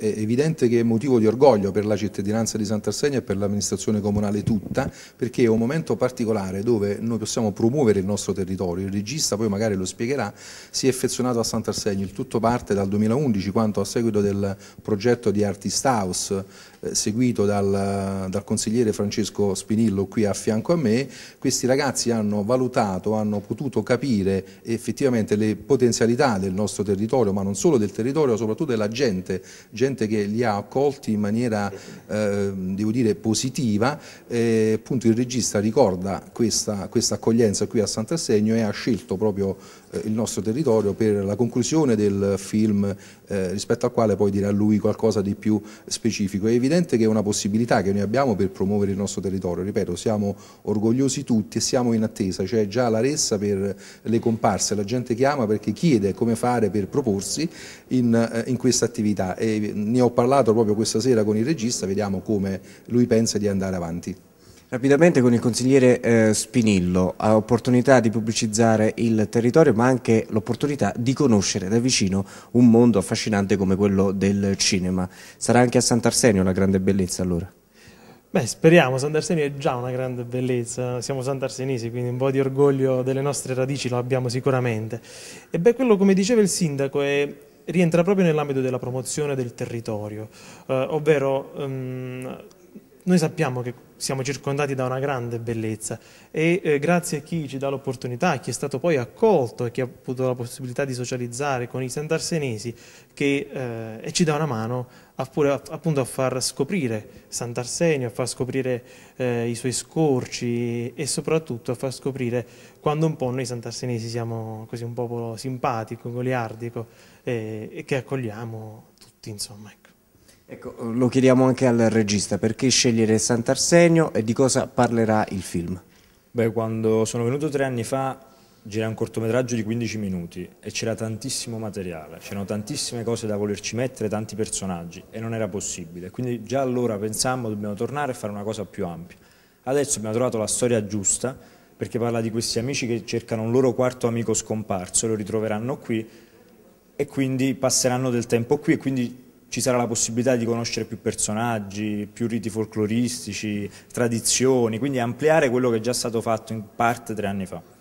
è evidente che è motivo di orgoglio per la cittadinanza di Sant'Arsenio e per l'amministrazione comunale tutta, perché è un momento particolare dove noi possiamo promuovere il nostro territorio, il regista poi magari lo spiegherà, si è affezionato a Sant'Arsenio, il tutto parte dal 2011 quanto a seguito del progetto di Artist House eh, seguito dal, dal consigliere Francesco Spinillo qui a fianco a me, questi ragazzi hanno valutato, hanno potuto capire effettivamente le potenzialità del nostro territorio, ma non solo del territorio, soprattutto della gente, gente gente che li ha accolti in maniera, eh, devo dire, positiva. Eh, appunto il regista ricorda questa, questa accoglienza qui a Sant'Assegno e ha scelto proprio eh, il nostro territorio per la conclusione del film eh, rispetto al quale poi dirà lui qualcosa di più specifico. È evidente che è una possibilità che noi abbiamo per promuovere il nostro territorio, ripeto, siamo orgogliosi tutti e siamo in attesa, c'è già la ressa per le comparse, la gente chiama perché chiede come fare per proporsi in, eh, in questa attività e ne ho parlato proprio questa sera con il regista, vediamo come lui pensa di andare avanti. Rapidamente con il consigliere eh, Spinillo, ha opportunità di pubblicizzare il territorio ma anche l'opportunità di conoscere da vicino un mondo affascinante come quello del cinema. Sarà anche a Sant'Arsenio una grande bellezza allora? Beh, speriamo, Sant'Arsenio è già una grande bellezza, siamo Sant'Arsenisi, quindi un po' di orgoglio delle nostre radici lo abbiamo sicuramente. E beh, quello come diceva il sindaco è rientra proprio nell'ambito della promozione del territorio, eh, ovvero ehm, noi sappiamo che siamo circondati da una grande bellezza e eh, grazie a chi ci dà l'opportunità, a chi è stato poi accolto e chi ha avuto la possibilità di socializzare con i santarsenesi che, eh, e ci dà una mano a pure, a, appunto a far scoprire Sant'Arsenio, a far scoprire eh, i suoi scorci e soprattutto a far scoprire quando un po' noi santarsenesi siamo così un popolo simpatico, goliardico eh, e che accogliamo tutti insomma. Ecco, lo chiediamo anche al regista, perché scegliere Sant'Arsenio e di cosa parlerà il film? Beh, quando sono venuto tre anni fa girai un cortometraggio di 15 minuti e c'era tantissimo materiale, c'erano tantissime cose da volerci mettere, tanti personaggi e non era possibile. Quindi già allora pensammo dobbiamo tornare a fare una cosa più ampia. Adesso abbiamo trovato la storia giusta perché parla di questi amici che cercano un loro quarto amico scomparso, e lo ritroveranno qui e quindi passeranno del tempo qui e quindi ci sarà la possibilità di conoscere più personaggi, più riti folcloristici, tradizioni, quindi ampliare quello che è già stato fatto in parte tre anni fa.